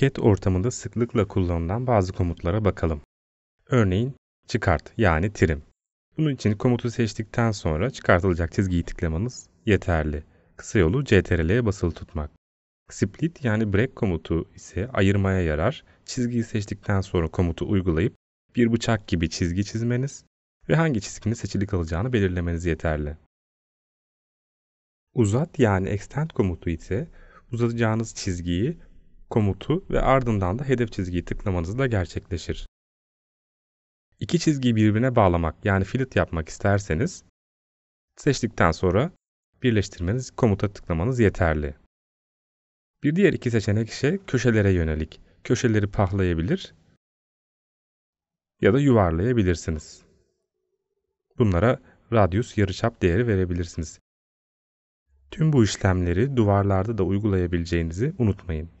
CAD ortamında sıklıkla kullanılan bazı komutlara bakalım. Örneğin çıkart yani trim. Bunun için komutu seçtikten sonra çıkartılacak çizgiyi tıklamanız yeterli. Kısa yolu CTRL'ye basılı tutmak. Split yani break komutu ise ayırmaya yarar. Çizgiyi seçtikten sonra komutu uygulayıp bir bıçak gibi çizgi çizmeniz ve hangi çizginin seçili kalacağını belirlemeniz yeterli. Uzat yani extend komutu ise uzatacağınız çizgiyi komutu ve ardından da hedef çizgiyi tıklamanız da gerçekleşir. İki çizgiyi birbirine bağlamak yani fillet yapmak isterseniz seçtikten sonra birleştirmeniz komuta tıklamanız yeterli. Bir diğer iki seçenek ise köşelere yönelik. Köşeleri pahlayabilir ya da yuvarlayabilirsiniz. Bunlara radius yarıçap değeri verebilirsiniz. Tüm bu işlemleri duvarlarda da uygulayabileceğinizi unutmayın.